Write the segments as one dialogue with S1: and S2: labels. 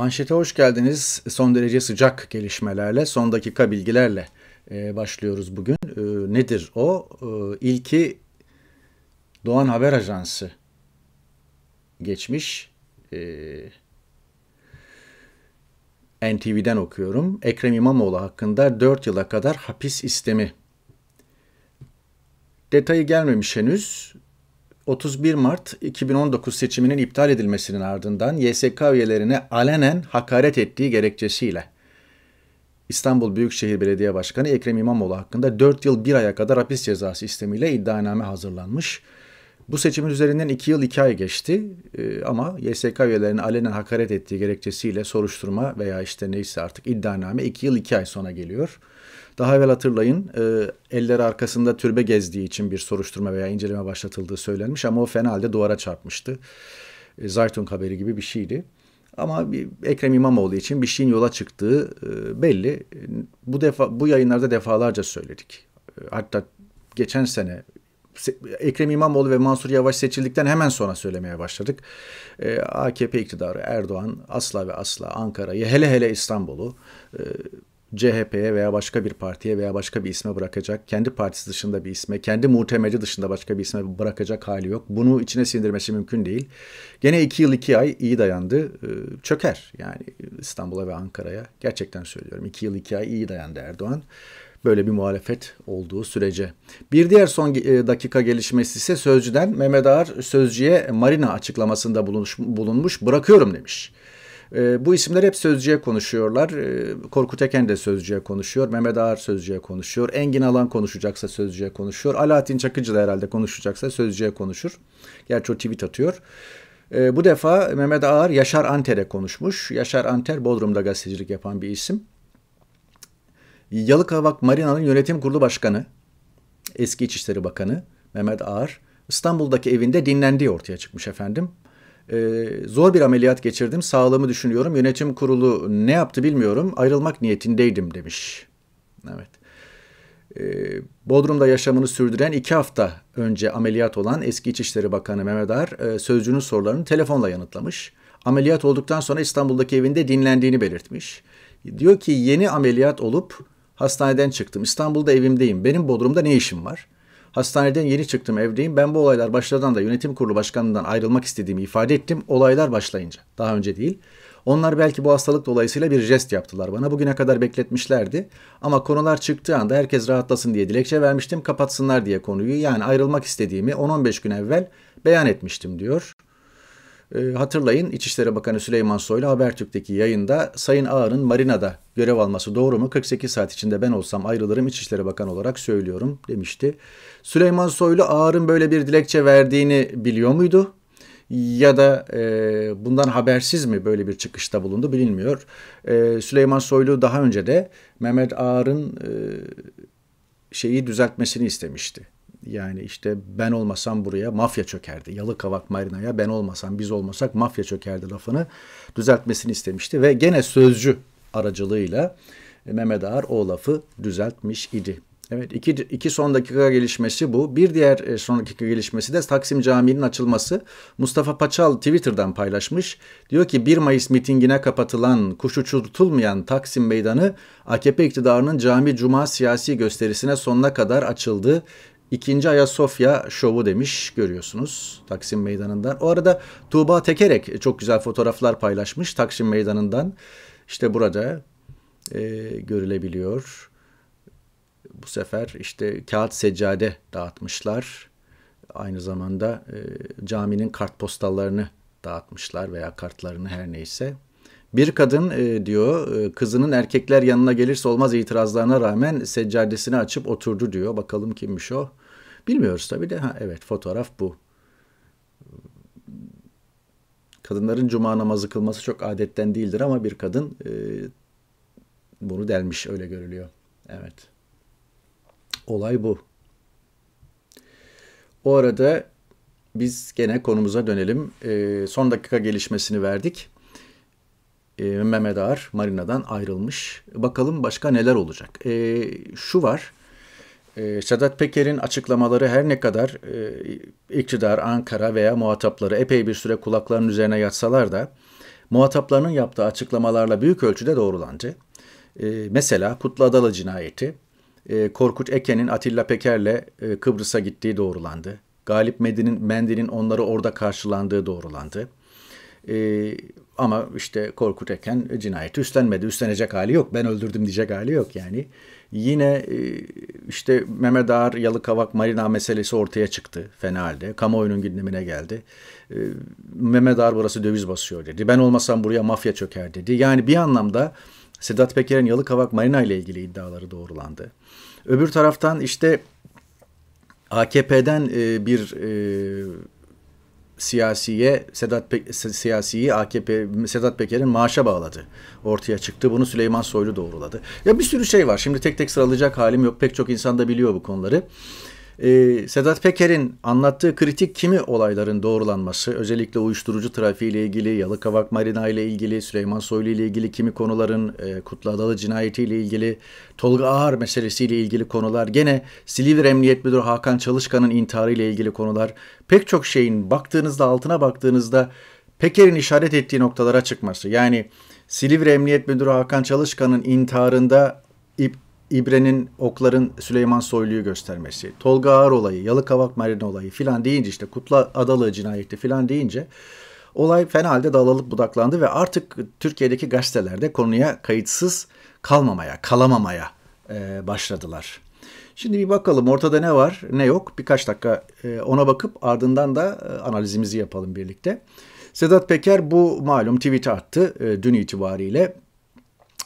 S1: Manşete hoş geldiniz. Son derece sıcak gelişmelerle, son dakika bilgilerle e, başlıyoruz bugün. E, nedir o? E, ilki Doğan Haber Ajansı geçmiş. E, NTV'den okuyorum. Ekrem İmamoğlu hakkında 4 yıla kadar hapis istemi. Detayı gelmemiş henüz. 31 Mart 2019 seçiminin iptal edilmesinin ardından YSK üyelerine alenen hakaret ettiği gerekçesiyle İstanbul Büyükşehir Belediye Başkanı Ekrem İmamoğlu hakkında 4 yıl 1 aya kadar hapis cezası istemiyle iddianame hazırlanmış. Bu seçimin üzerinden 2 yıl 2 ay geçti e, ama YSK üyelerine alenen hakaret ettiği gerekçesiyle soruşturma veya işte neyse artık iddianame 2 yıl 2 ay sona geliyor. Daha evvel hatırlayın e, elleri arkasında türbe gezdiği için bir soruşturma veya inceleme başlatıldığı söylenmiş ama o fena halde duvara çarpmıştı. E, Zaytun haberi gibi bir şeydi. Ama bir Ekrem İmamoğlu için bir şeyin yola çıktığı e, belli. Bu defa bu yayınlarda defalarca söyledik. E, hatta geçen sene Ekrem İmamoğlu ve Mansur Yavaş seçildikten hemen sonra söylemeye başladık. E, AKP iktidarı Erdoğan asla ve asla Ankara'yı hele hele İstanbul'u e, CHP'ye veya başka bir partiye veya başka bir isme bırakacak, kendi partisi dışında bir isme, kendi muhtemeli dışında başka bir isme bırakacak hali yok. Bunu içine sindirmesi mümkün değil. Gene iki yıl iki ay iyi dayandı. Ee, çöker yani İstanbul'a ve Ankara'ya. Gerçekten söylüyorum. iki yıl iki ay iyi dayandı Erdoğan böyle bir muhalefet olduğu sürece. Bir diğer son e, dakika gelişmesi ise Sözcü'den Mehmet Ağar Sözcü'ye Marina açıklamasında bulunmuş, bulunmuş bırakıyorum demiş. E, bu isimler hep sözcüye konuşuyorlar. E, Korkut Eken de sözcüye konuşuyor. Mehmet Ağar sözcüye konuşuyor. Engin Alan konuşacaksa sözcüye konuşuyor. Alaaddin Çakıcı da herhalde konuşacaksa sözcüye konuşur. Gerçi o tweet atıyor. E, bu defa Mehmet Ağar Yaşar Anter'e konuşmuş. Yaşar Anter Bodrum'da gazetecilik yapan bir isim. Yalıkavak Marina'nın yönetim kurulu başkanı, eski İçişleri Bakanı Mehmet Ağar İstanbul'daki evinde dinlendiği ortaya çıkmış efendim e, zor bir ameliyat geçirdim. Sağlığımı düşünüyorum. Yönetim kurulu ne yaptı bilmiyorum. Ayrılmak niyetindeydim demiş. Evet. E, Bodrum'da yaşamını sürdüren iki hafta önce ameliyat olan eski İçişleri Bakanı Mehmet Ağar e, sözcünün sorularını telefonla yanıtlamış. Ameliyat olduktan sonra İstanbul'daki evinde dinlendiğini belirtmiş. Diyor ki yeni ameliyat olup hastaneden çıktım. İstanbul'da evimdeyim. Benim Bodrum'da ne işim var?'' Hastaneden yeni çıktım evdeyim. Ben bu olaylar başladan da yönetim kurulu başkanından ayrılmak istediğimi ifade ettim. Olaylar başlayınca. Daha önce değil. Onlar belki bu hastalık dolayısıyla bir jest yaptılar bana. Bugüne kadar bekletmişlerdi. Ama konular çıktığı anda herkes rahatlasın diye dilekçe vermiştim. Kapatsınlar diye konuyu. Yani ayrılmak istediğimi 10-15 gün evvel beyan etmiştim diyor. Ee, hatırlayın İçişleri Bakanı Süleyman Soylu Habertürk'teki yayında Sayın Ağar'ın marinada görev alması doğru mu? 48 saat içinde ben olsam ayrılırım İçişleri Bakanı olarak söylüyorum demişti. Süleyman Soylu Ağar'ın böyle bir dilekçe verdiğini biliyor muydu? ya da e, bundan habersiz mi böyle bir çıkışta bulundu bilinmiyor. E, Süleyman Soylu daha önce de Mehmet Ağar'ın e, şeyi düzeltmesini istemişti. Yani işte ben olmasam buraya mafya çökerdi. Yalıkavak Marina'ya ben olmasam biz olmasak mafya çökerdi lafını düzeltmesini istemişti. Ve gene sözcü aracılığıyla Mehmet Ağar o lafı düzeltmiş idi. Evet iki, iki son dakika gelişmesi bu. Bir diğer e, son dakika gelişmesi de Taksim Camii'nin açılması. Mustafa Paçal Twitter'dan paylaşmış. Diyor ki 1 Mayıs mitingine kapatılan, kuş uçurtulmayan Taksim Meydanı AKP iktidarının cami cuma siyasi gösterisine sonuna kadar açıldı. İkinci Ayasofya şovu demiş görüyorsunuz Taksim Meydanı'ndan. O arada Tuğba Tekerek çok güzel fotoğraflar paylaşmış Taksim Meydanı'ndan. İşte burada e, görülebiliyor. Bu sefer işte kağıt seccade dağıtmışlar. Aynı zamanda e, caminin kartpostallarını dağıtmışlar veya kartlarını her neyse. Bir kadın e, diyor e, kızının erkekler yanına gelirse olmaz itirazlarına rağmen seccadesini açıp oturdu diyor. Bakalım kimmiş o? Bilmiyoruz tabi de ha evet fotoğraf bu. Kadınların cuma namazı kılması çok adetten değildir ama bir kadın e, bunu delmiş öyle görülüyor. Evet. Olay bu. O arada biz gene konumuza dönelim. E, son dakika gelişmesini verdik. E, Mehmet Ağar marinadan ayrılmış. Bakalım başka neler olacak. E, şu var. E, Sedat Peker'in açıklamaları her ne kadar e, iktidar, Ankara veya muhatapları epey bir süre kulakların üzerine yatsalar da muhataplarının yaptığı açıklamalarla büyük ölçüde doğrulandı. Ee, mesela Kutlu Adalı cinayeti, e, Korkut Eken'in Atilla Peker'le e, Kıbrıs'a gittiği doğrulandı. Galip Mendil'in, Mendil'in onları orada karşılandığı doğrulandı. Ee, ama işte Korkut Eken e, cinayeti üstlenmedi. Üstlenecek hali yok. Ben öldürdüm diyecek hali yok yani. Yine e, işte Mehmet Ağar, Yalıkavak, Marina meselesi ortaya çıktı fena halde. Kamuoyunun gündemine geldi. E, Mehmet Ağar burası döviz basıyor dedi. Ben olmasam buraya mafya çöker dedi. Yani bir anlamda Sedat Peker'in Yalıkavak Marina ile ilgili iddiaları doğrulandı. Öbür taraftan işte AKP'den bir siyasiye Sedat Pe siyasiyi AKP Sedat Peker'in maaşa bağladı. Ortaya çıktı. Bunu Süleyman Soylu doğruladı. Ya bir sürü şey var. Şimdi tek tek sıralayacak halim yok. Pek çok insan da biliyor bu konuları e, Sedat Peker'in anlattığı kritik kimi olayların doğrulanması, özellikle uyuşturucu trafiği ile ilgili, Yalıkavak Marina ile ilgili, Süleyman Soylu ile ilgili kimi konuların, e, Kutlu Adalı cinayeti ile ilgili, Tolga Ağar meselesi ile ilgili konular, gene Silivri Emniyet Müdürü Hakan Çalışkan'ın intiharı ile ilgili konular, pek çok şeyin baktığınızda, altına baktığınızda Peker'in işaret ettiği noktalara çıkması. Yani Silivri Emniyet Müdürü Hakan Çalışkan'ın intiharında İbre'nin okların Süleyman Soylu'yu göstermesi, Tolga Ağar olayı, Yalıkavak Meryem olayı filan deyince işte Kutla Adalı cinayeti filan deyince olay fena halde dalalıp budaklandı ve artık Türkiye'deki gazetelerde konuya kayıtsız kalmamaya, kalamamaya e, başladılar. Şimdi bir bakalım ortada ne var ne yok birkaç dakika e, ona bakıp ardından da e, analizimizi yapalım birlikte. Sedat Peker bu malum tweet'i attı e, dün itibariyle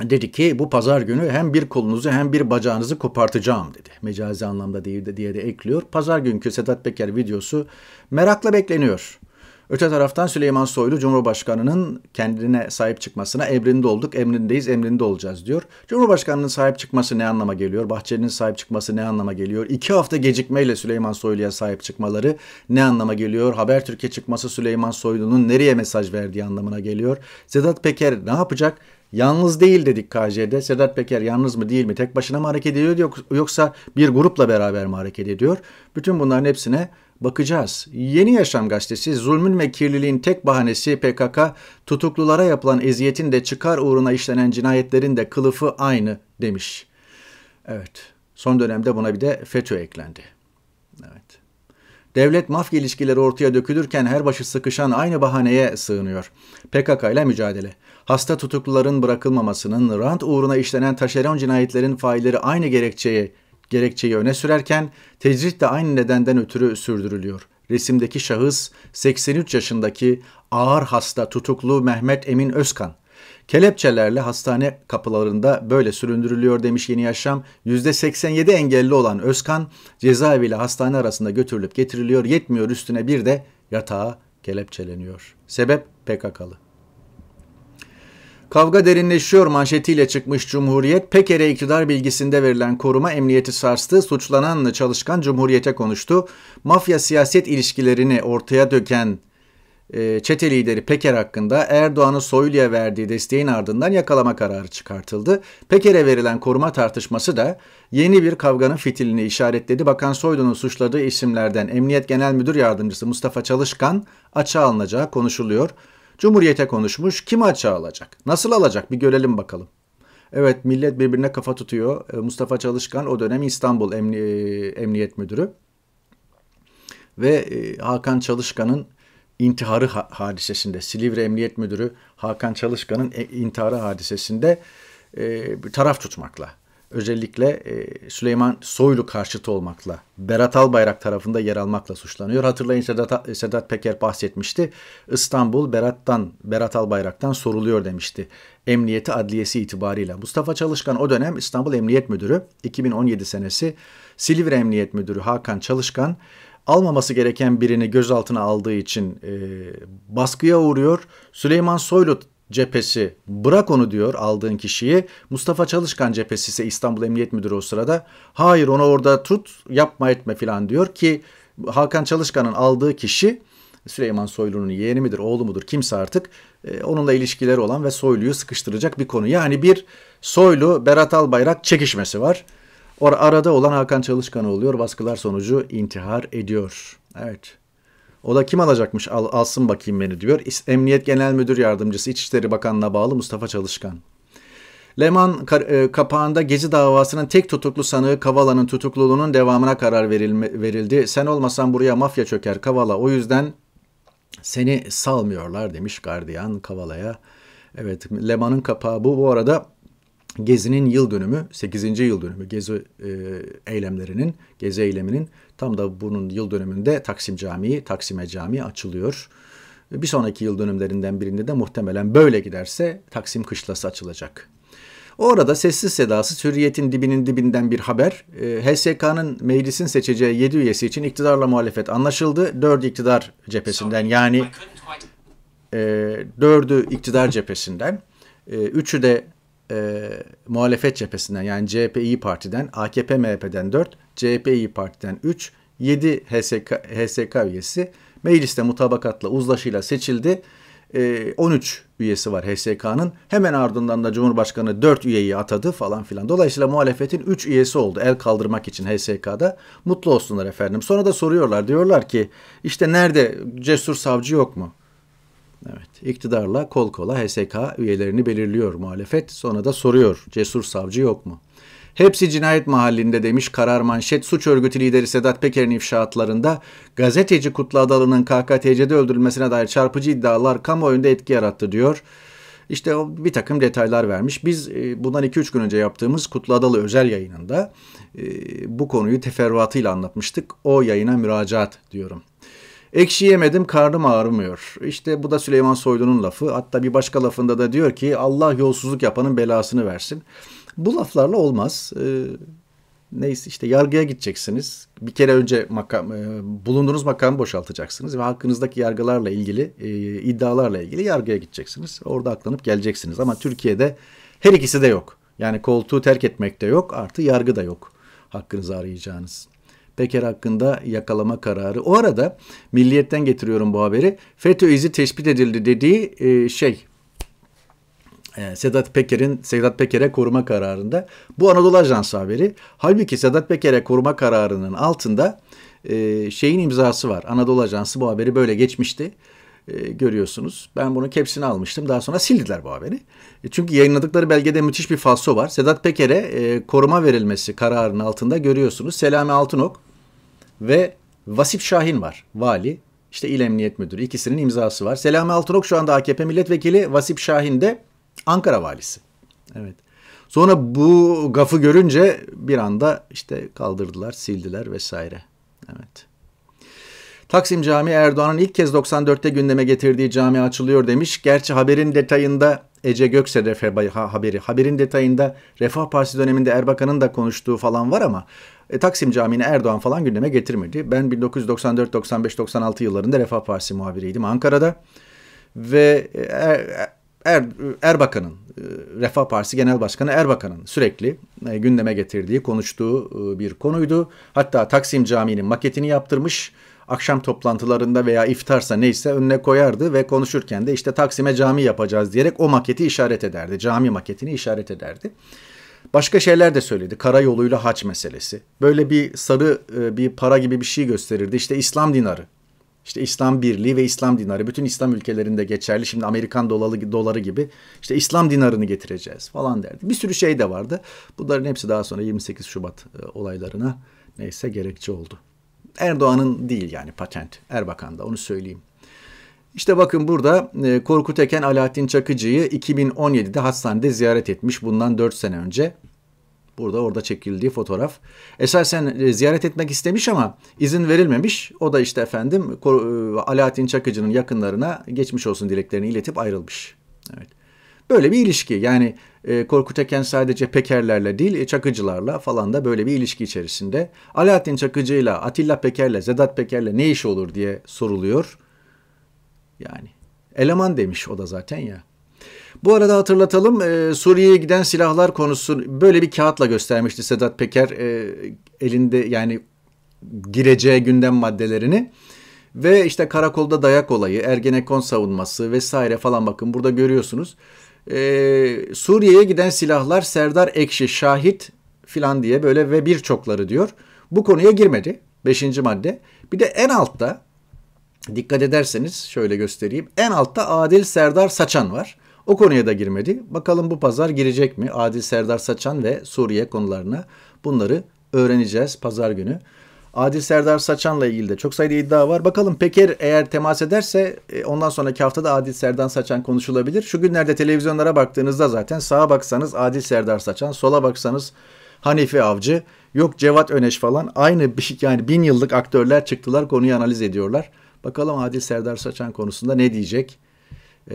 S1: dedi ki bu pazar günü hem bir kolunuzu hem bir bacağınızı kopartacağım dedi. Mecazi anlamda değil de diye de ekliyor. Pazar günkü Sedat Peker videosu merakla bekleniyor. Öte taraftan Süleyman Soylu Cumhurbaşkanı'nın kendine sahip çıkmasına emrinde olduk, emrindeyiz, emrinde olacağız diyor. Cumhurbaşkanı'nın sahip çıkması ne anlama geliyor? Bahçeli'nin sahip çıkması ne anlama geliyor? İki hafta gecikmeyle Süleyman Soylu'ya sahip çıkmaları ne anlama geliyor? Haber Türkiye çıkması Süleyman Soylu'nun nereye mesaj verdiği anlamına geliyor. Sedat Peker ne yapacak? Yalnız değil dedik KJ'de. Sedat Peker yalnız mı değil mi? Tek başına mı hareket ediyor yoksa bir grupla beraber mi hareket ediyor? Bütün bunların hepsine bakacağız. Yeni Yaşam gazetesi zulmün ve kirliliğin tek bahanesi PKK tutuklulara yapılan eziyetin de çıkar uğruna işlenen cinayetlerin de kılıfı aynı demiş. Evet son dönemde buna bir de FETÖ eklendi. Evet. Devlet mafya ilişkileri ortaya dökülürken her başı sıkışan aynı bahaneye sığınıyor. PKK ile mücadele hasta tutukluların bırakılmamasının, rant uğruna işlenen taşeron cinayetlerin failleri aynı gerekçeyi, gerekçeyi öne sürerken tecrit de aynı nedenden ötürü sürdürülüyor. Resimdeki şahıs 83 yaşındaki ağır hasta tutuklu Mehmet Emin Özkan. Kelepçelerle hastane kapılarında böyle süründürülüyor demiş Yeni Yaşam. %87 engelli olan Özkan cezaevi ile hastane arasında götürülüp getiriliyor. Yetmiyor üstüne bir de yatağa kelepçeleniyor. Sebep PKK'lı. Kavga derinleşiyor manşetiyle çıkmış Cumhuriyet, Peker'e iktidar bilgisinde verilen koruma emniyeti sarstı, suçlananla çalışkan Cumhuriyet'e konuştu. Mafya siyaset ilişkilerini ortaya döken e, çete lideri Peker hakkında Erdoğan'ın Soylu'ya verdiği desteğin ardından yakalama kararı çıkartıldı. Peker'e verilen koruma tartışması da yeni bir kavganın fitilini işaretledi. Bakan Soylu'nun suçladığı isimlerden Emniyet Genel Müdür Yardımcısı Mustafa Çalışkan açığa alınacağı konuşuluyor. Cumhuriyete konuşmuş. Kim açığa alacak? Nasıl alacak? Bir görelim bakalım. Evet millet birbirine kafa tutuyor. Ee, Mustafa Çalışkan o dönem İstanbul Emni e, Emniyet Müdürü. Ve e, Hakan Çalışkan'ın intiharı hadisesinde Silivri Emniyet Müdürü Hakan Çalışkan'ın e-, intiharı hadisesinde taraf tutmakla özellikle e, Süleyman Soylu karşıtı olmakla, Berat Albayrak tarafında yer almakla suçlanıyor. Hatırlayın Sedat, Sedat Peker bahsetmişti. İstanbul Berat'tan, Berat Albayrak'tan soruluyor demişti. Emniyeti adliyesi itibariyle Mustafa Çalışkan o dönem İstanbul Emniyet Müdürü, 2017 senesi Silivri Emniyet Müdürü Hakan Çalışkan almaması gereken birini gözaltına aldığı için e, baskıya uğruyor. Süleyman Soylu cephesi bırak onu diyor aldığın kişiyi. Mustafa Çalışkan cephesi ise İstanbul Emniyet Müdürü o sırada. Hayır onu orada tut yapma etme filan diyor ki Hakan Çalışkan'ın aldığı kişi Süleyman Soylu'nun yeğeni midir, oğlu mudur kimse artık e, onunla ilişkileri olan ve Soylu'yu sıkıştıracak bir konu. Yani bir Soylu Berat Albayrak çekişmesi var. Or arada olan Hakan Çalışkan oluyor. Baskılar sonucu intihar ediyor. Evet. O da kim alacakmış Al, alsın bakayım beni diyor. Emniyet Genel Müdür Yardımcısı İçişleri Bakanı'na bağlı Mustafa Çalışkan. Leman e, kapağında Gezi davasının tek tutuklu sanığı Kavala'nın tutukluluğunun devamına karar verilme, verildi. Sen olmasan buraya mafya çöker Kavala o yüzden seni salmıyorlar demiş gardiyan Kavala'ya. Evet Leman'ın kapağı bu. Bu arada Gezi'nin yıl dönümü 8. yıl dönümü Gezi e, eylemlerinin Gezi eyleminin Tam da bunun yıl dönümünde Taksim Camii, Taksime Camii açılıyor. Bir sonraki yıl dönümlerinden birinde de muhtemelen böyle giderse Taksim Kışlası açılacak. Orada sessiz sedası hürriyetin dibinin dibinden bir haber. Ee, HSK'nın meclisin seçeceği 7 üyesi için iktidarla muhalefet anlaşıldı. 4 iktidar cephesinden yani 4'ü e, iktidar cephesinden. E, üçü de e, muhalefet cephesinden yani CHP İyi Parti'den, AKP MHP'den 4, CHP İyi Parti'den 3, 7 HSK, HSK üyesi mecliste mutabakatla uzlaşıyla seçildi. E, 13 üyesi var HSK'nın. Hemen ardından da Cumhurbaşkanı 4 üyeyi atadı falan filan. Dolayısıyla muhalefetin 3 üyesi oldu el kaldırmak için HSK'da. Mutlu olsunlar efendim. Sonra da soruyorlar diyorlar ki işte nerede cesur savcı yok mu? Evet, iktidarla kol kola HSK üyelerini belirliyor muhalefet. Sonra da soruyor cesur savcı yok mu? Hepsi cinayet mahallinde demiş karar manşet suç örgütü lideri Sedat Peker'in ifşaatlarında gazeteci Kutlu Adalı'nın KKTC'de öldürülmesine dair çarpıcı iddialar kamuoyunda etki yarattı diyor. İşte bir takım detaylar vermiş. Biz e, bundan 2-3 gün önce yaptığımız Kutlu Adalı özel yayınında e, bu konuyu teferruatıyla anlatmıştık. O yayına müracaat diyorum. Ekşi yemedim karnım ağrımıyor. İşte bu da Süleyman Soylu'nun lafı. Hatta bir başka lafında da diyor ki Allah yolsuzluk yapanın belasını versin. Bu laflarla olmaz. Ee, neyse işte yargıya gideceksiniz. Bir kere önce makam, e, bulunduğunuz makamı boşaltacaksınız ve hakkınızdaki yargılarla ilgili, e, iddialarla ilgili yargıya gideceksiniz. Orada aklanıp geleceksiniz. Ama Türkiye'de her ikisi de yok. Yani koltuğu terk etmek de yok artı yargı da yok hakkınızı arayacağınız. Peker hakkında yakalama kararı. O arada Milliyet'ten getiriyorum bu haberi. FETÖ izi tespit edildi dediği e, şey e, Sedat Peker'in Sedat Peker'e koruma kararında bu Anadolu Ajansı haberi. Halbuki Sedat Peker'e koruma kararının altında e, şeyin imzası var. Anadolu Ajansı bu haberi böyle geçmişti. E, görüyorsunuz. Ben bunun kepsini almıştım. Daha sonra sildiler bu haberi. E, çünkü yayınladıkları belgede müthiş bir falso var. Sedat Peker'e e, koruma verilmesi kararının altında görüyorsunuz. Selami Altınok ve Vasip Şahin var. Vali, işte İl Emniyet Müdürü ikisinin imzası var. Selami Altınok şu anda AKP milletvekili, Vasip Şahin de Ankara valisi. Evet. Sonra bu gafı görünce bir anda işte kaldırdılar, sildiler vesaire. Evet. Taksim Camii Erdoğan'ın ilk kez 94'te gündeme getirdiği cami açılıyor demiş. Gerçi haberin detayında Ece Gökse refer haberi. Haberin detayında Refah Partisi döneminde Erbakan'ın da konuştuğu falan var ama e, Taksim Camii'ni Erdoğan falan gündeme getirmedi. Ben 1994, 95, 96 yıllarında Refah Partisi muhabiriydim Ankara'da ve e, er, er, Erbakan'ın e, Refah Partisi Genel Başkanı Erbakan'ın sürekli e, gündeme getirdiği, konuştuğu bir konuydu. Hatta Taksim Camii'nin maketini yaptırmış akşam toplantılarında veya iftarsa neyse önüne koyardı ve konuşurken de işte Taksim'e cami yapacağız diyerek o maketi işaret ederdi. Cami maketini işaret ederdi. Başka şeyler de söyledi. Karayoluyla haç meselesi. Böyle bir sarı e, bir para gibi bir şey gösterirdi. İşte İslam dinarı. İşte İslam Birliği ve İslam dinarı. Bütün İslam ülkelerinde geçerli. Şimdi Amerikan doları, doları gibi. işte İslam dinarını getireceğiz falan derdi. Bir sürü şey de vardı. Bunların hepsi daha sonra 28 Şubat e, olaylarına neyse gerekçe oldu. Erdoğan'ın değil yani patent. Erbakan'da onu söyleyeyim. İşte bakın burada e, Korkut Eken Alaaddin Çakıcı'yı 2017'de hastanede ziyaret etmiş bundan 4 sene önce. Burada orada çekildiği fotoğraf. Esasen e, ziyaret etmek istemiş ama izin verilmemiş. O da işte efendim e, Alaaddin Çakıcı'nın yakınlarına geçmiş olsun dileklerini iletip ayrılmış. Evet. Böyle bir ilişki yani e, Korkut Eken sadece Pekerlerle değil e, Çakıcılarla falan da böyle bir ilişki içerisinde. Alaaddin Çakıcı'yla Atilla Peker'le Sedat Peker'le ne iş olur diye soruluyor. Yani eleman demiş o da zaten ya. Bu arada hatırlatalım e, Suriye'ye giden silahlar konusu böyle bir kağıtla göstermişti Sedat Peker e, elinde yani gireceği gündem maddelerini. Ve işte karakolda dayak olayı, Ergenekon savunması vesaire falan bakın burada görüyorsunuz. Ee, Suriye'ye giden silahlar Serdar Ekşi şahit filan diye böyle ve birçokları diyor. Bu konuya girmedi. Beşinci madde. Bir de en altta dikkat ederseniz şöyle göstereyim. En altta Adil Serdar Saçan var. O konuya da girmedi. Bakalım bu pazar girecek mi? Adil Serdar Saçan ve Suriye konularına bunları öğreneceğiz pazar günü. Adil Serdar Saçan'la ilgili de çok sayıda iddia var. Bakalım Peker eğer temas ederse e, ondan sonraki haftada Adil Serdar Saçan konuşulabilir. Şu günlerde televizyonlara baktığınızda zaten sağa baksanız Adil Serdar Saçan, sola baksanız Hanifi Avcı, yok Cevat Öneş falan aynı şey, yani bin yıllık aktörler çıktılar konuyu analiz ediyorlar. Bakalım Adil Serdar Saçan konusunda ne diyecek ee,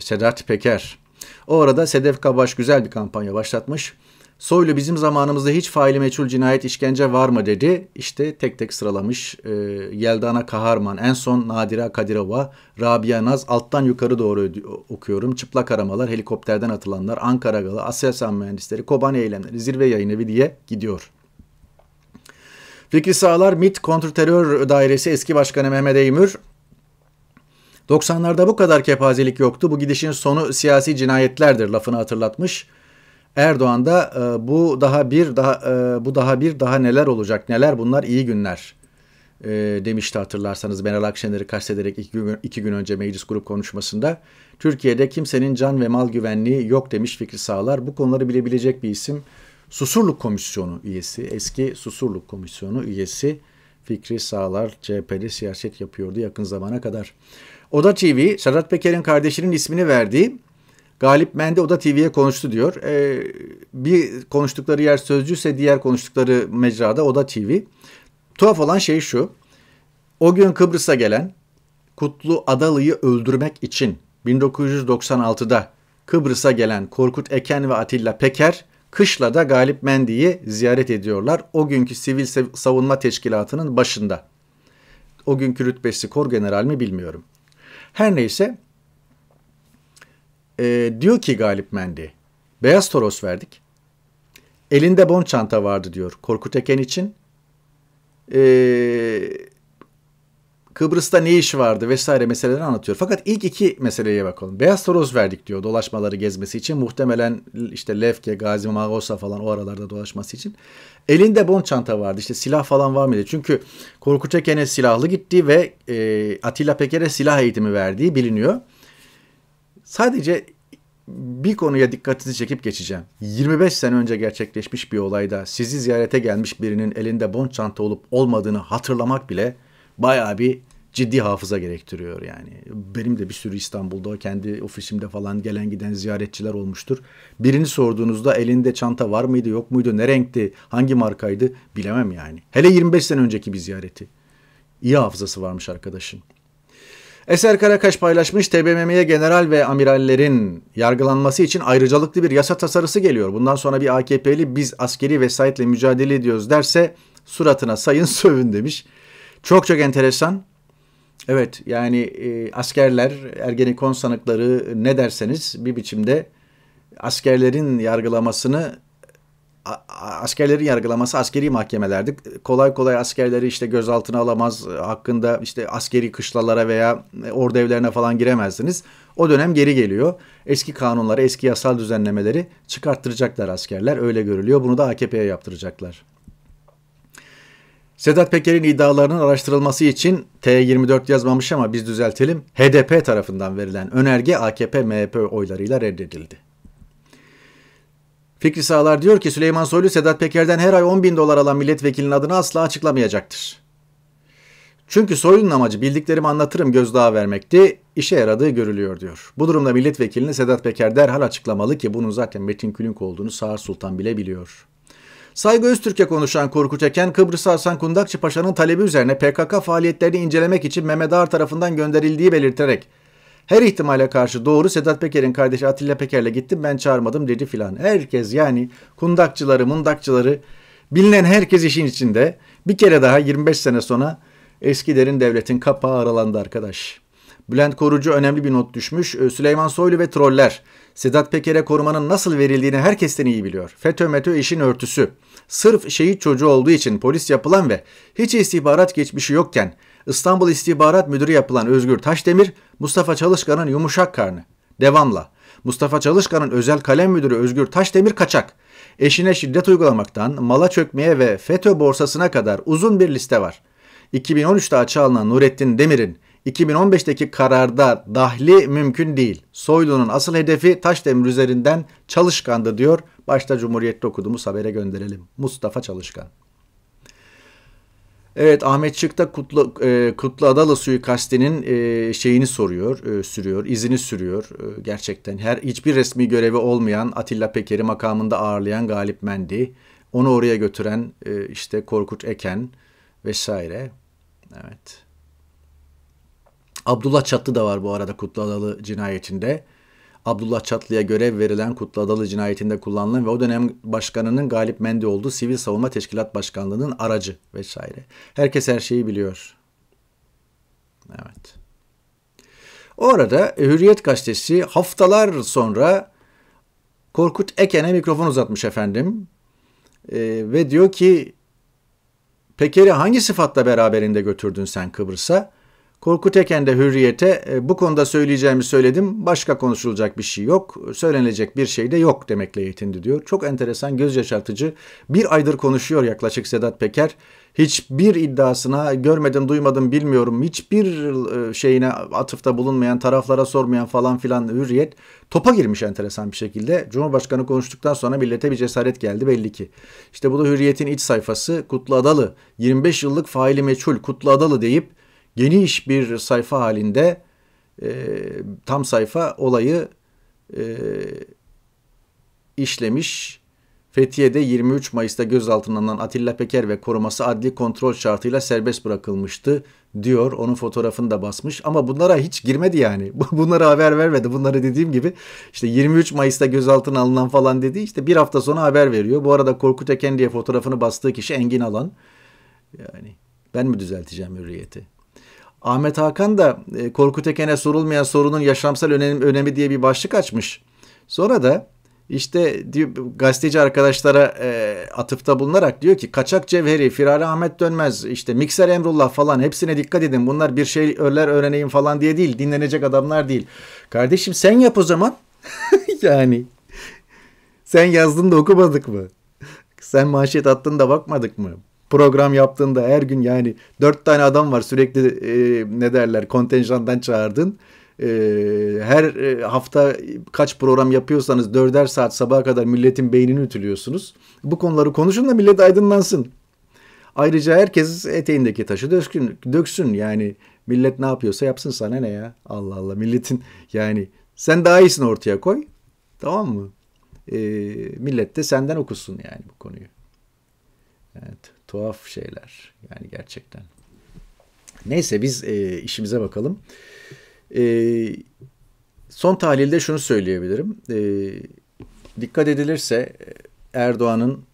S1: Sedat Peker. O arada Sedef Kabaş güzel bir kampanya başlatmış. Soylu bizim zamanımızda hiç faili meçhul cinayet işkence var mı dedi. İşte tek tek sıralamış e, Yeldana Kaharman, en son Nadira Kadirova, Rabia Naz alttan yukarı doğru okuyorum. Çıplak aramalar, helikopterden atılanlar, Ankara Galı, Aselsan mühendisleri, Kobani eylemleri, zirve yayınevi diye gidiyor. Fikri Sağlar, MIT Kontrterör Dairesi eski başkanı Mehmet Eymür, 90'larda bu kadar kepazelik yoktu. Bu gidişin sonu siyasi cinayetlerdir lafını hatırlatmış. Erdoğan da e, bu daha bir daha e, bu daha bir daha neler olacak neler bunlar iyi günler e, demişti hatırlarsanız Meral Akşener'i kastederek iki gün, iki gün önce meclis grup konuşmasında. Türkiye'de kimsenin can ve mal güvenliği yok demiş Fikri Sağlar. Bu konuları bilebilecek bir isim Susurluk Komisyonu üyesi eski Susurluk Komisyonu üyesi Fikri Sağlar CHP'de siyaset yapıyordu yakın zamana kadar. Oda TV Sedat Peker'in kardeşinin ismini verdiği Galip Mende o da TV'ye konuştu diyor. E, bir konuştukları yer sözcüyse diğer konuştukları mecrada o da TV. Tuhaf olan şey şu. O gün Kıbrıs'a gelen Kutlu Adalı'yı öldürmek için 1996'da Kıbrıs'a gelen Korkut Eken ve Atilla Peker kışla da Galip Mendi'yi ziyaret ediyorlar. O günkü Sivil Savunma Teşkilatı'nın başında. O günkü rütbesi kor general mi bilmiyorum. Her neyse e, diyor ki Galip Mendi, beyaz toros verdik. Elinde bon çanta vardı diyor Korkut Eken için. E, Kıbrıs'ta ne iş vardı vesaire meseleleri anlatıyor. Fakat ilk iki meseleye bakalım. Beyaz toros verdik diyor dolaşmaları gezmesi için. Muhtemelen işte Lefke, Gazi Magosa falan o aralarda dolaşması için. Elinde bon çanta vardı. işte silah falan var mıydı? Çünkü Korkut Eken'e silahlı gitti ve e, Atilla Peker'e silah eğitimi verdiği biliniyor. Sadece bir konuya dikkatinizi çekip geçeceğim. 25 sene önce gerçekleşmiş bir olayda sizi ziyarete gelmiş birinin elinde bon çanta olup olmadığını hatırlamak bile bayağı bir ciddi hafıza gerektiriyor yani. Benim de bir sürü İstanbul'da kendi ofisimde falan gelen giden ziyaretçiler olmuştur. Birini sorduğunuzda elinde çanta var mıydı yok muydu ne renkti hangi markaydı bilemem yani. Hele 25 sene önceki bir ziyareti. İyi hafızası varmış arkadaşın. Eser Karakaş paylaşmış TBMM'ye general ve amirallerin yargılanması için ayrıcalıklı bir yasa tasarısı geliyor. Bundan sonra bir AKP'li biz askeri vesayetle mücadele ediyoruz derse suratına sayın sövün demiş. Çok çok enteresan. Evet yani e, askerler, Ergenekon sanıkları ne derseniz bir biçimde askerlerin yargılamasını askerlerin yargılaması askeri mahkemelerde kolay kolay askerleri işte gözaltına alamaz hakkında işte askeri kışlalara veya e, ordu evlerine falan giremezdiniz. O dönem geri geliyor. Eski kanunları, eski yasal düzenlemeleri çıkarttıracaklar askerler. Öyle görülüyor. Bunu da AKP'ye yaptıracaklar. Sedat Peker'in iddialarının araştırılması için T24 yazmamış ama biz düzeltelim. HDP tarafından verilen önerge AKP-MHP oylarıyla reddedildi. Fikri Sağlar diyor ki Süleyman Soylu Sedat Peker'den her ay 10 bin dolar alan milletvekilinin adını asla açıklamayacaktır. Çünkü Soylu'nun amacı bildiklerimi anlatırım gözdağı vermekti, işe yaradığı görülüyor diyor. Bu durumda milletvekilini Sedat Peker derhal açıklamalı ki bunun zaten Metin Külünk olduğunu Sağır Sultan bile biliyor. Saygı Öztürk'e konuşan Korkut Eken, Kıbrıs Hasan Kundakçı Paşa'nın talebi üzerine PKK faaliyetlerini incelemek için Mehmet Ağar tarafından gönderildiği belirterek her ihtimale karşı doğru Sedat Peker'in kardeşi Atilla Peker'le gittim ben çağırmadım dedi filan. Herkes yani kundakçıları mundakçıları bilinen herkes işin içinde. Bir kere daha 25 sene sonra eski derin devletin kapağı aralandı arkadaş. Bülent Korucu önemli bir not düşmüş. Ee, Süleyman Soylu ve troller. Sedat Peker'e korumanın nasıl verildiğini herkesten iyi biliyor. FETÖ METÖ işin örtüsü. Sırf şehit çocuğu olduğu için polis yapılan ve hiç istihbarat geçmişi yokken İstanbul İstihbarat Müdürü yapılan Özgür Taşdemir, Mustafa Çalışkan'ın yumuşak karnı. Devamla. Mustafa Çalışkan'ın özel kalem müdürü Özgür Taşdemir kaçak. Eşine şiddet uygulamaktan mala çökmeye ve FETÖ borsasına kadar uzun bir liste var. 2013'te açığa alınan Nurettin Demir'in 2015'teki kararda dahli mümkün değil. Soylu'nun asıl hedefi Taşdemir üzerinden çalışkandı diyor. Başta Cumhuriyet'te okuduğumuz habere gönderelim. Mustafa Çalışkan. Evet Ahmet Şık da Kutlu, e, Kutlu Adalı suikastinin e, şeyini soruyor, e, sürüyor, izini sürüyor. E, gerçekten her hiçbir resmi görevi olmayan Atilla Peker'i makamında ağırlayan Galip Mendi, onu oraya götüren e, işte Korkut Eken vesaire. Evet. Abdullah Çatlı da var bu arada Kutlu Adalı cinayetinde. Abdullah Çatlı'ya görev verilen Kutlu Adalı cinayetinde kullanılan ve o dönem başkanının Galip Mendi olduğu Sivil Savunma Teşkilat Başkanlığı'nın aracı vesaire. Herkes her şeyi biliyor. Evet. Orada e, Hürriyet Gazetesi haftalar sonra Korkut Eken'e mikrofon uzatmış efendim. E, ve diyor ki Peker'i hangi sıfatla beraberinde götürdün sen Kıbrıs'a? Korkut Eken de hürriyete e, bu konuda söyleyeceğimi söyledim. Başka konuşulacak bir şey yok. Söylenecek bir şey de yok demekle yetindi diyor. Çok enteresan, göz yaşartıcı. Bir aydır konuşuyor yaklaşık Sedat Peker. Hiçbir iddiasına görmedim, duymadım, bilmiyorum. Hiçbir e, şeyine atıfta bulunmayan, taraflara sormayan falan filan hürriyet topa girmiş enteresan bir şekilde. Cumhurbaşkanı konuştuktan sonra millete bir cesaret geldi belli ki. İşte bu da hürriyetin iç sayfası Kutlu Adalı. 25 yıllık faili meçhul Kutlu Adalı deyip geniş bir sayfa halinde e, tam sayfa olayı e, işlemiş. Fethiye'de 23 Mayıs'ta gözaltına alınan Atilla Peker ve koruması adli kontrol şartıyla serbest bırakılmıştı diyor. Onun fotoğrafını da basmış ama bunlara hiç girmedi yani. Bunlara haber vermedi. Bunları dediğim gibi işte 23 Mayıs'ta gözaltına alınan falan dedi. İşte bir hafta sonra haber veriyor. Bu arada Korkut Eken diye fotoğrafını bastığı kişi Engin Alan. Yani ben mi düzelteceğim hürriyeti? Ahmet Hakan da e, Korkut Eken'e sorulmayan sorunun yaşamsal önemi, önemi diye bir başlık açmış. Sonra da işte gazeteci arkadaşlara e, atıfta bulunarak diyor ki Kaçak Cevheri, Firari Ahmet Dönmez, işte Mikser Emrullah falan hepsine dikkat edin. Bunlar bir şeyler öğreneyim falan diye değil. Dinlenecek adamlar değil. Kardeşim sen yap o zaman. yani sen yazdın da okumadık mı? Sen manşet attın da bakmadık mı? program yaptığında her gün yani dört tane adam var sürekli e, ne derler kontenjandan çağırdın. E, her e, hafta kaç program yapıyorsanız dörder saat sabaha kadar milletin beynini ütülüyorsunuz. Bu konuları konuşun da millet aydınlansın. Ayrıca herkes eteğindeki taşı döksün, döksün yani millet ne yapıyorsa yapsın sana ne ya Allah Allah milletin yani sen daha iyisini ortaya koy tamam mı? E, millet de senden okusun yani bu konuyu. Evet. Tuhaf şeyler yani gerçekten. Neyse biz e, işimize bakalım. E, son tahlilde şunu söyleyebilirim. E, dikkat edilirse e, Erdoğan'ın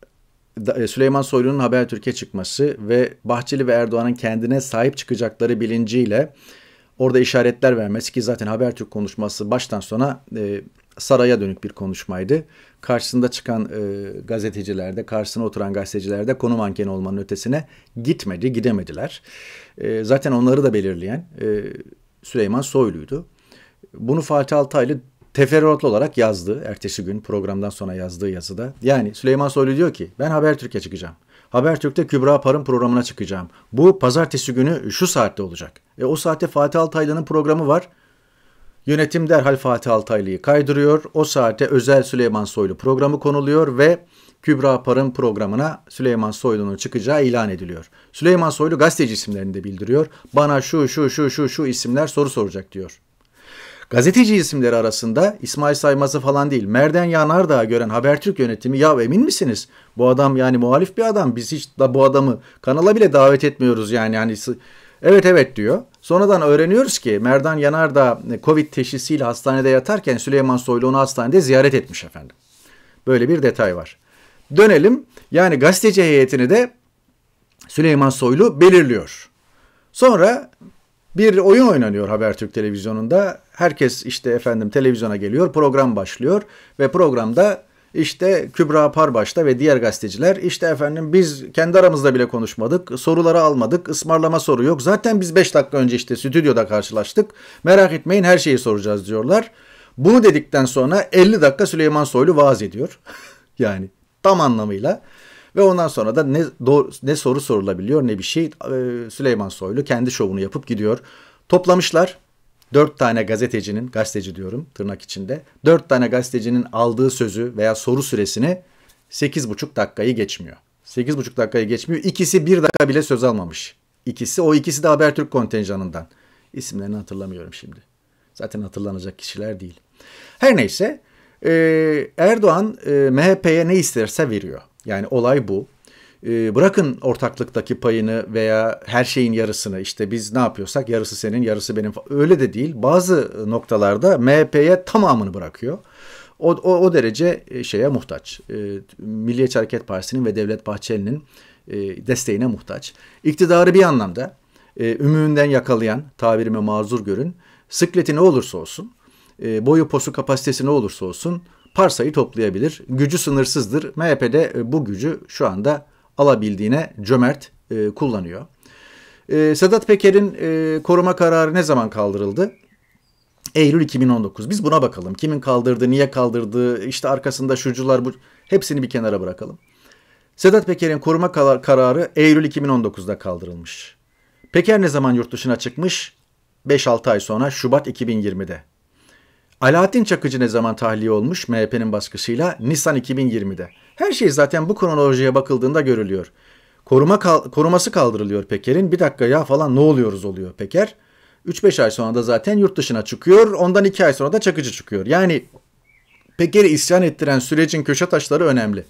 S1: e, Süleyman Soylu'nun Haber Türkiye çıkması ve Bahçeli ve Erdoğan'ın kendine sahip çıkacakları bilinciyle orada işaretler vermesi ki zaten Haber Türk konuşması baştan sona e, saraya dönük bir konuşmaydı. Karşısında çıkan e, gazetecilerde, karşısına oturan gazetecilerde konu mankeni olmanın ötesine gitmedi, gidemediler. E, zaten onları da belirleyen e, Süleyman Soylu'ydu. Bunu Fatih Altaylı teferruatlı olarak yazdı. Ertesi gün programdan sonra yazdığı yazıda. Yani Süleyman Soylu diyor ki ben Habertürk'e çıkacağım. Habertürk'te Kübra Par'ın programına çıkacağım. Bu pazartesi günü şu saatte olacak. E, o saatte Fatih Altaylı'nın programı var. Yönetim derhal Fatih Altaylı'yı kaydırıyor. O saate özel Süleyman Soylu programı konuluyor ve Kübra Par'ın programına Süleyman Soylu'nun çıkacağı ilan ediliyor. Süleyman Soylu gazeteci isimlerini de bildiriyor. Bana şu şu şu şu şu isimler soru soracak diyor. Gazeteci isimleri arasında İsmail Saymaz'ı falan değil. Merden Yanardağ'ı gören Habertürk yönetimi ya emin misiniz? Bu adam yani muhalif bir adam. Biz hiç da bu adamı kanala bile davet etmiyoruz yani. yani Evet evet diyor. Sonradan öğreniyoruz ki Merdan Yanar da e, Covid teşhisiyle hastanede yatarken Süleyman Soylu onu hastanede ziyaret etmiş efendim. Böyle bir detay var. Dönelim. Yani gazeteci heyetini de Süleyman Soylu belirliyor. Sonra bir oyun oynanıyor Habertürk televizyonunda. Herkes işte efendim televizyona geliyor, program başlıyor ve programda işte Kübra Parbaş'ta ve diğer gazeteciler işte efendim biz kendi aramızda bile konuşmadık. Soruları almadık. ısmarlama soru yok. Zaten biz 5 dakika önce işte stüdyoda karşılaştık. Merak etmeyin her şeyi soracağız diyorlar. Bunu dedikten sonra 50 dakika Süleyman Soylu vaaz ediyor. yani tam anlamıyla. Ve ondan sonra da ne, doğru, ne soru sorulabiliyor ne bir şey. Ee, Süleyman Soylu kendi şovunu yapıp gidiyor. Toplamışlar dört tane gazetecinin, gazeteci diyorum tırnak içinde, dört tane gazetecinin aldığı sözü veya soru süresini sekiz buçuk dakikayı geçmiyor. Sekiz buçuk dakikayı geçmiyor. İkisi bir dakika bile söz almamış. İkisi, o ikisi de Habertürk kontenjanından. İsimlerini hatırlamıyorum şimdi. Zaten hatırlanacak kişiler değil. Her neyse, Erdoğan MHP'ye ne isterse veriyor. Yani olay bu. Ee, bırakın ortaklıktaki payını veya her şeyin yarısını işte biz ne yapıyorsak yarısı senin yarısı benim öyle de değil. Bazı noktalarda MHP'ye tamamını bırakıyor. O, o, o derece e, şeye muhtaç. E, Milliyetçi Hareket Partisi'nin ve Devlet Bahçeli'nin e, desteğine muhtaç. İktidarı bir anlamda e, ümüğünden yakalayan, tabirime mazur görün, sıkleti ne olursa olsun, e, boyu posu kapasitesi ne olursa olsun parsayı toplayabilir. Gücü sınırsızdır. MHP'de bu gücü şu anda alabildiğine cömert e, kullanıyor. E, Sedat Peker'in e, koruma kararı ne zaman kaldırıldı? Eylül 2019. Biz buna bakalım. Kimin kaldırdı, niye kaldırdı, işte arkasında şucular bu hepsini bir kenara bırakalım. Sedat Peker'in koruma kararı Eylül 2019'da kaldırılmış. Peker ne zaman yurt dışına çıkmış? 5-6 ay sonra Şubat 2020'de. Alaaddin Çakıcı ne zaman tahliye olmuş MHP'nin baskısıyla? Nisan 2020'de. Her şey zaten bu kronolojiye bakıldığında görülüyor. Koruma kal koruması kaldırılıyor Peker'in. Bir dakika ya falan ne oluyoruz oluyor Peker. 3-5 ay sonra da zaten yurt dışına çıkıyor. Ondan 2 ay sonra da Çakıcı çıkıyor. Yani Peker'i isyan ettiren sürecin köşe taşları önemli.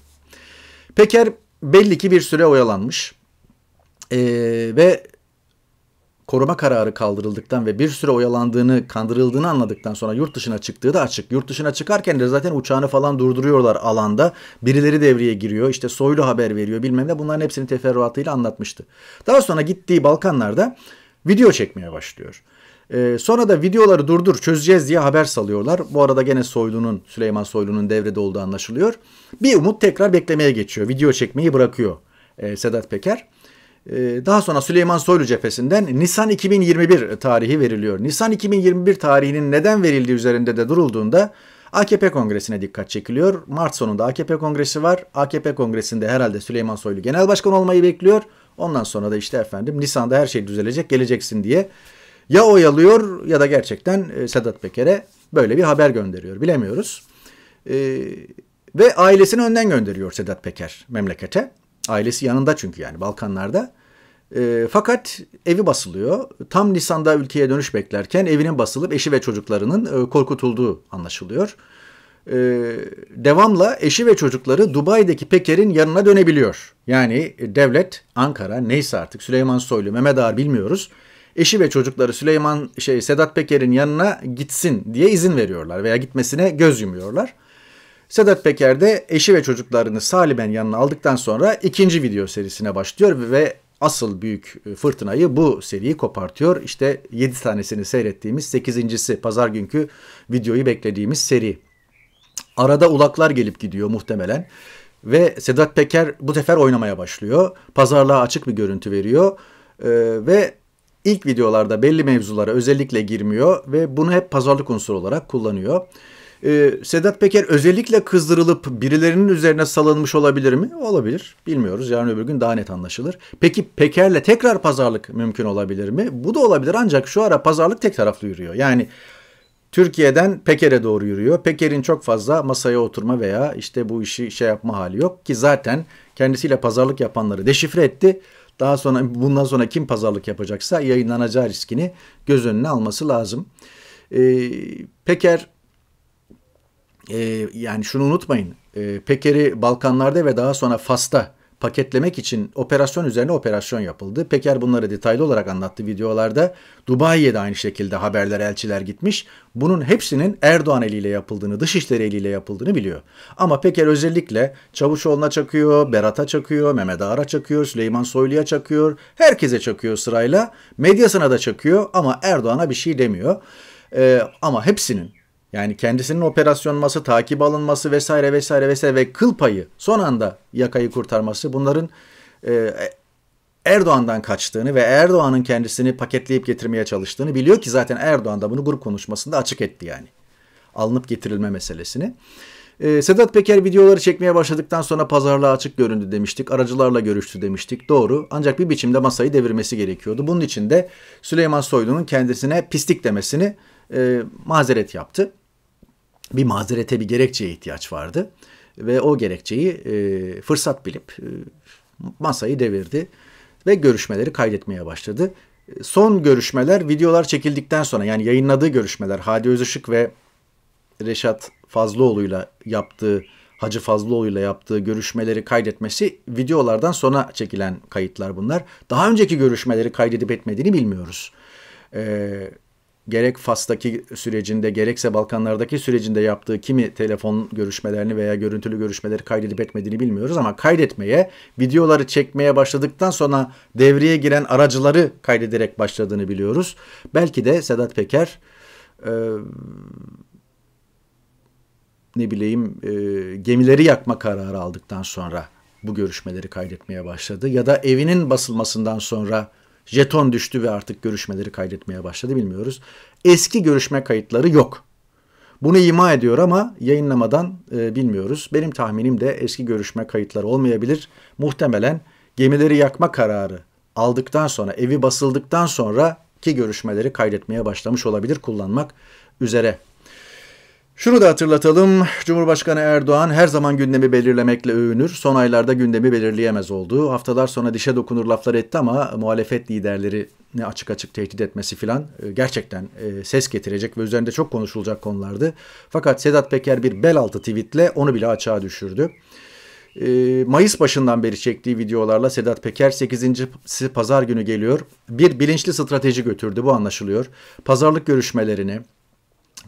S1: Peker belli ki bir süre oyalanmış. Ee, ve koruma kararı kaldırıldıktan ve bir süre oyalandığını, kandırıldığını anladıktan sonra yurt dışına çıktığı da açık. Yurt dışına çıkarken de zaten uçağını falan durduruyorlar alanda. Birileri devreye giriyor. İşte Soylu haber veriyor bilmem ne. Bunların hepsini teferruatıyla anlatmıştı. Daha sonra gittiği Balkanlarda video çekmeye başlıyor. Ee, sonra da videoları durdur çözeceğiz diye haber salıyorlar. Bu arada gene Soylu'nun Süleyman Soylu'nun devrede olduğu anlaşılıyor. Bir umut tekrar beklemeye geçiyor. Video çekmeyi bırakıyor e, Sedat Peker. Ee, daha sonra Süleyman Soylu cephesinden Nisan 2021 tarihi veriliyor. Nisan 2021 tarihinin neden verildiği üzerinde de durulduğunda AKP kongresine dikkat çekiliyor. Mart sonunda AKP kongresi var. AKP kongresinde herhalde Süleyman Soylu genel başkan olmayı bekliyor. Ondan sonra da işte efendim Nisan'da her şey düzelecek geleceksin diye ya oyalıyor ya da gerçekten e, Sedat Peker'e böyle bir haber gönderiyor. Bilemiyoruz. Ee, ve ailesini önden gönderiyor Sedat Peker memlekete. Ailesi yanında çünkü yani Balkanlarda. E, fakat evi basılıyor. Tam Nisan'da ülkeye dönüş beklerken evinin basılıp eşi ve çocuklarının e, korkutulduğu anlaşılıyor. E, devamla eşi ve çocukları Dubai'deki Peker'in yanına dönebiliyor. Yani e, devlet, Ankara neyse artık Süleyman Soylu, Mehmet Ağar bilmiyoruz. Eşi ve çocukları Süleyman şey Sedat Peker'in yanına gitsin diye izin veriyorlar veya gitmesine göz yumuyorlar. Sedat Peker de eşi ve çocuklarını salimen yanına aldıktan sonra ikinci video serisine başlıyor ve asıl büyük e, fırtınayı bu seriyi kopartıyor. İşte 7 tanesini seyrettiğimiz 8.si pazar günkü videoyu beklediğimiz seri. Arada ulaklar gelip gidiyor muhtemelen ve Sedat Peker bu sefer oynamaya başlıyor. Pazarlığa açık bir görüntü veriyor ee, ve ilk videolarda belli mevzulara özellikle girmiyor ve bunu hep pazarlık unsuru olarak kullanıyor. Ee, Sedat Peker özellikle kızdırılıp birilerinin üzerine salınmış olabilir mi? Olabilir. Bilmiyoruz. Yarın öbür gün daha net anlaşılır. Peki Peker'le tekrar pazarlık mümkün olabilir mi? Bu da olabilir ancak şu ara pazarlık tek taraflı yürüyor. Yani Türkiye'den Peker'e doğru yürüyor. Peker'in çok fazla masaya oturma veya işte bu işi şey yapma hali yok ki zaten kendisiyle pazarlık yapanları deşifre etti. Daha sonra bundan sonra kim pazarlık yapacaksa yayınlanacağı riskini göz önüne alması lazım. Ee, Peker e, yani şunu unutmayın. E, Peker'i Balkanlarda ve daha sonra Fas'ta paketlemek için operasyon üzerine operasyon yapıldı. Peker bunları detaylı olarak anlattı videolarda. Dubai'ye de aynı şekilde haberler, elçiler gitmiş. Bunun hepsinin Erdoğan eliyle yapıldığını, dışişleri eliyle yapıldığını biliyor. Ama Peker özellikle Çavuşoğlu'na çakıyor, Berat'a çakıyor, Mehmet Ağar'a çakıyor, Süleyman Soylu'ya çakıyor. Herkese çakıyor sırayla. Medyasına da çakıyor ama Erdoğan'a bir şey demiyor. Ee, ama hepsinin yani kendisinin operasyon takip alınması vesaire vesaire vesaire ve kıl payı son anda yakayı kurtarması bunların e, Erdoğan'dan kaçtığını ve Erdoğan'ın kendisini paketleyip getirmeye çalıştığını biliyor ki zaten Erdoğan da bunu grup konuşmasında açık etti yani. Alınıp getirilme meselesini. E, Sedat Peker videoları çekmeye başladıktan sonra pazarlığa açık göründü demiştik. Aracılarla görüştü demiştik. Doğru. Ancak bir biçimde masayı devirmesi gerekiyordu. Bunun için de Süleyman Soylu'nun kendisine pislik demesini e, mazeret yaptı bir mazerete, bir gerekçeye ihtiyaç vardı. Ve o gerekçeyi e, fırsat bilip e, masayı devirdi ve görüşmeleri kaydetmeye başladı. Son görüşmeler videolar çekildikten sonra yani yayınladığı görüşmeler Hadi Özışık ve Reşat Fazlıoğlu'yla yaptığı Hacı Fazlıoğlu'yla yaptığı görüşmeleri kaydetmesi videolardan sonra çekilen kayıtlar bunlar. Daha önceki görüşmeleri kaydedip etmediğini bilmiyoruz. Ee, gerek Fas'taki sürecinde gerekse Balkanlardaki sürecinde yaptığı kimi telefon görüşmelerini veya görüntülü görüşmeleri kaydedip etmediğini bilmiyoruz ama kaydetmeye, videoları çekmeye başladıktan sonra devreye giren aracıları kaydederek başladığını biliyoruz. Belki de Sedat Peker e, ne bileyim e, gemileri yakma kararı aldıktan sonra bu görüşmeleri kaydetmeye başladı ya da evinin basılmasından sonra Jeton düştü ve artık görüşmeleri kaydetmeye başladı bilmiyoruz. Eski görüşme kayıtları yok. Bunu ima ediyor ama yayınlamadan e, bilmiyoruz. Benim tahminim de eski görüşme kayıtları olmayabilir. Muhtemelen gemileri yakma kararı aldıktan sonra, evi basıldıktan sonra ki görüşmeleri kaydetmeye başlamış olabilir kullanmak üzere şunu da hatırlatalım. Cumhurbaşkanı Erdoğan her zaman gündemi belirlemekle övünür. Son aylarda gündemi belirleyemez oldu. Haftalar sonra dişe dokunur laflar etti ama muhalefet liderleri ne açık açık tehdit etmesi filan e, gerçekten e, ses getirecek ve üzerinde çok konuşulacak konulardı. Fakat Sedat Peker bir bel altı tweetle onu bile açığa düşürdü. E, Mayıs başından beri çektiği videolarla Sedat Peker 8. pazar günü geliyor. Bir bilinçli strateji götürdü bu anlaşılıyor. Pazarlık görüşmelerini,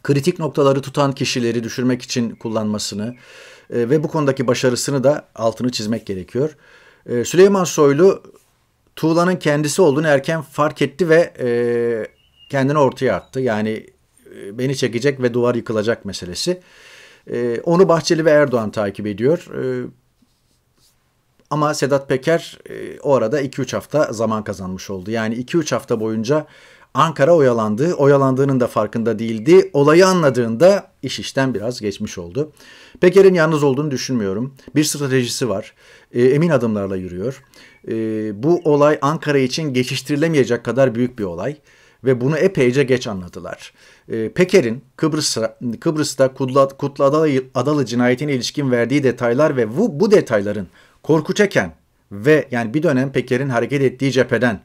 S1: kritik noktaları tutan kişileri düşürmek için kullanmasını e, ve bu konudaki başarısını da altını çizmek gerekiyor. E, Süleyman Soylu Tuğla'nın kendisi olduğunu erken fark etti ve e, kendini ortaya attı. Yani e, beni çekecek ve duvar yıkılacak meselesi. E, onu Bahçeli ve Erdoğan takip ediyor. E, ama Sedat Peker e, o arada 2-3 hafta zaman kazanmış oldu. Yani 2-3 hafta boyunca Ankara oyalandı. Oyalandığının da farkında değildi. Olayı anladığında iş işten biraz geçmiş oldu. Peker'in yalnız olduğunu düşünmüyorum. Bir stratejisi var. E, emin adımlarla yürüyor. E, bu olay Ankara için geçiştirilemeyecek kadar büyük bir olay ve bunu epeyce geç anladılar. E, ee, Peker'in Kıbrıs, Kıbrıs'ta Kutlu, Kutlu Adalı, Adalı cinayetine ilişkin verdiği detaylar ve bu, bu detayların korku çeken ve yani bir dönem Peker'in hareket ettiği cepheden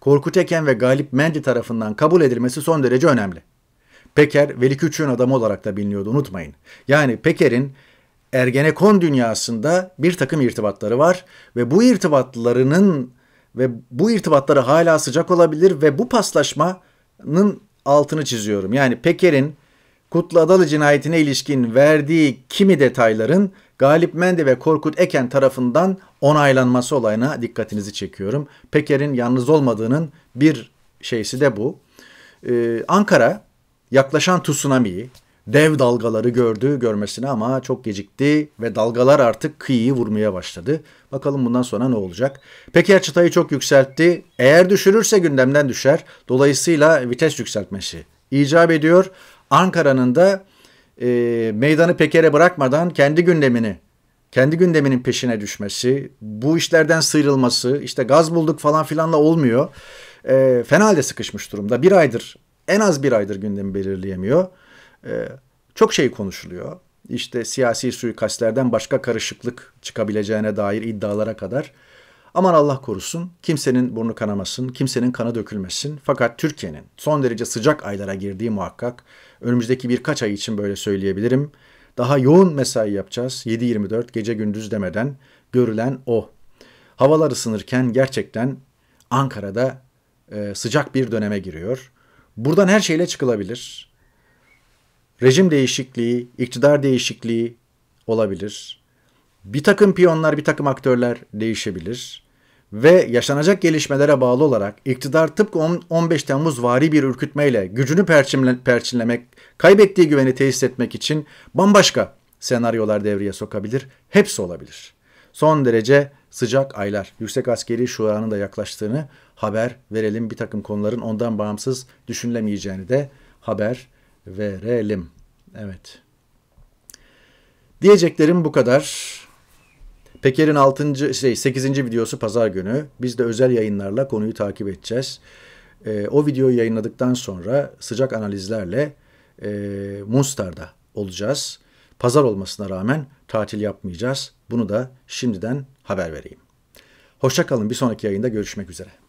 S1: Korkut Eken ve Galip Mendi tarafından kabul edilmesi son derece önemli. Peker, Veli Küçük'ün adamı olarak da biliniyordu unutmayın. Yani Peker'in Ergenekon dünyasında bir takım irtibatları var ve bu irtibatlarının ve bu irtibatları hala sıcak olabilir ve bu paslaşmanın altını çiziyorum. Yani Peker'in Kutlu Adalı cinayetine ilişkin verdiği kimi detayların Galip Mendi ve Korkut Eken tarafından onaylanması olayına dikkatinizi çekiyorum. Peker'in yalnız olmadığının bir şeysi de bu. Ee, Ankara yaklaşan tsunami'yi, dev dalgaları gördü görmesine ama çok gecikti ve dalgalar artık kıyıyı vurmaya başladı. Bakalım bundan sonra ne olacak? Peker çıtayı çok yükseltti. Eğer düşürürse gündemden düşer. Dolayısıyla vites yükseltmesi icap ediyor. Ankara'nın da e, meydanı pekere bırakmadan kendi gündemini, kendi gündeminin peşine düşmesi, bu işlerden sıyrılması, işte gaz bulduk falan filanla olmuyor. E, fena halde sıkışmış durumda. Bir aydır, en az bir aydır gündemi belirleyemiyor. E, çok şey konuşuluyor. İşte siyasi suikastlerden başka karışıklık çıkabileceğine dair iddialara kadar. Aman Allah korusun kimsenin burnu kanamasın, kimsenin kanı dökülmesin. Fakat Türkiye'nin son derece sıcak aylara girdiği muhakkak Önümüzdeki birkaç ay için böyle söyleyebilirim. Daha yoğun mesai yapacağız. 7-24 gece gündüz demeden görülen o. Havalar ısınırken gerçekten Ankara'da e, sıcak bir döneme giriyor. Buradan her şeyle çıkılabilir. Rejim değişikliği, iktidar değişikliği olabilir. Bir takım piyonlar, bir takım aktörler değişebilir ve yaşanacak gelişmelere bağlı olarak iktidar tıpkı 15 Temmuz vari bir ürkütmeyle gücünü perçinle, perçinlemek, kaybettiği güveni tesis etmek için bambaşka senaryolar devreye sokabilir. Hepsi olabilir. Son derece sıcak aylar. Yüksek Askeri Şura'nın da yaklaştığını haber verelim. Bir takım konuların ondan bağımsız düşünülemeyeceğini de haber verelim. Evet. Diyeceklerim bu kadar. Peker'in 6. şey 8. videosu pazar günü. Biz de özel yayınlarla konuyu takip edeceğiz. E, o videoyu yayınladıktan sonra sıcak analizlerle e, Munster'da olacağız. Pazar olmasına rağmen tatil yapmayacağız. Bunu da şimdiden haber vereyim. Hoşçakalın. Bir sonraki yayında görüşmek üzere.